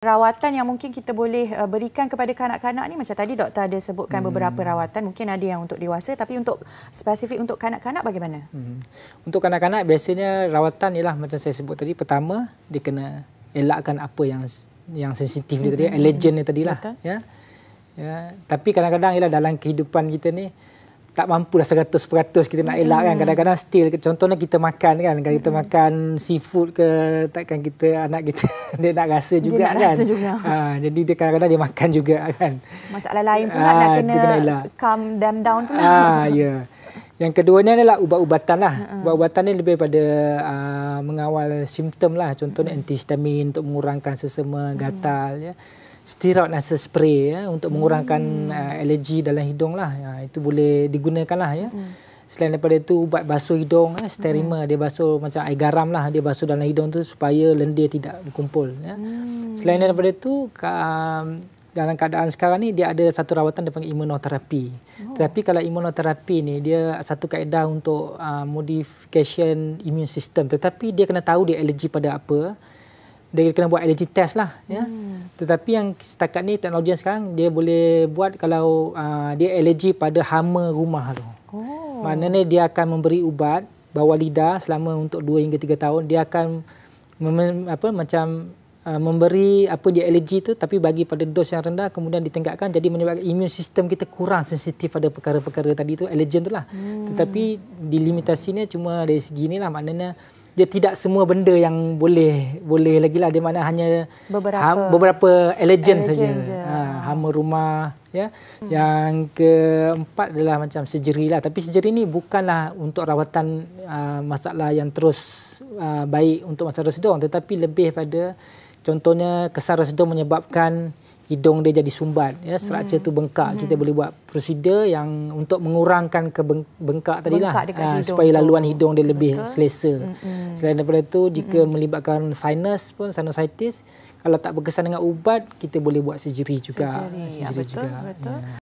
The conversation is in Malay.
Rawatan yang mungkin kita boleh uh, berikan kepada kanak-kanak ni macam tadi doktor ada sebutkan hmm. beberapa rawatan mungkin ada yang untuk dewasa tapi untuk spesifik untuk kanak-kanak bagaimana? Hmm. Untuk kanak-kanak biasanya rawatan ialah macam saya sebut tadi pertama dia kena elakkan apa yang yang sensitif dia tadi hmm. allergen dia tadilah Betul. ya. Ya tapi kadang-kadang ialah dalam kehidupan kita ni tak mampu dah 100% kita nak elak kan hmm. kadang-kadang still contohnya kita makan kan kalau kita hmm. makan seafood ke takkan kita anak kita dia nak rasa juga nak kan rasa juga. Ha, jadi dia kadang-kadang dia makan juga kan masalah lain pula ha, nak kena, kena calm them down pula ha, yeah. Ya. yang keduanya adalah ubat-ubatan lah hmm. ubat-ubatan ni lebih pada uh, mengawal simptom lah contohnya antihistamin untuk mengurangkan sesama gatal ya steroid nasal spray ya untuk mengurangkan hmm. uh, alergi dalam hidung lah. Ya, itu boleh digunakan lah ya. Hmm. Selain daripada itu ubat basuh hidung eh, sterimer hmm. dia basuh macam air garam lah dia basuh dalam hidung tu supaya lendir tidak berkumpul ya. Hmm. Selain daripada itu ke, um, dalam keadaan sekarang ni dia ada satu rawatan dia panggil imunoterapi. Oh. Tapi kalau imunoterapi ni dia satu kaedah untuk uh, modification immune system tetapi dia kena tahu dia alergi pada apa dia kena buat allergy test lah ya. Hmm. Tetapi yang setakat ni teknologi yang sekarang dia boleh buat kalau uh, dia allergy pada hama rumah tu. Oh. Maknanya dia akan memberi ubat bawa lidah selama untuk 2 hingga 3 tahun dia akan mem- apa macam ah, memberi apa dia allergy tu tapi bagi pada dos yang rendah kemudian ditenggakkan jadi menyebabkan imun sistem kita kurang sensitif pada perkara-perkara tadi tu allergen tu lah hmm. tetapi dilimitasinya cuma dari segi ni lah maknanya uh, dia tidak semua benda yang boleh boleh lagi lah di mana hanya beberapa, ha, beberapa elegant saja ha, ha, hama rumah ya hmm. yang keempat adalah macam surgery lah tapi sejeri ni bukanlah untuk rawatan uh, masalah yang terus uh, baik untuk masalah sedong tetapi lebih pada contohnya kesan sedong menyebabkan hidung dia jadi sumbat ya structure hmm. tu bengkak hmm. kita boleh buat prosedur yang untuk mengurangkan kebengkak tadilah bengkak dekat uh, supaya laluan hidung dia lebih bengkak. selesa hmm. selain daripada tu jika hmm. melibatkan sinus pun sinusitis kalau tak berkesan dengan ubat kita boleh buat surgery juga surgery, ah, ya, betul, juga betul. Yeah.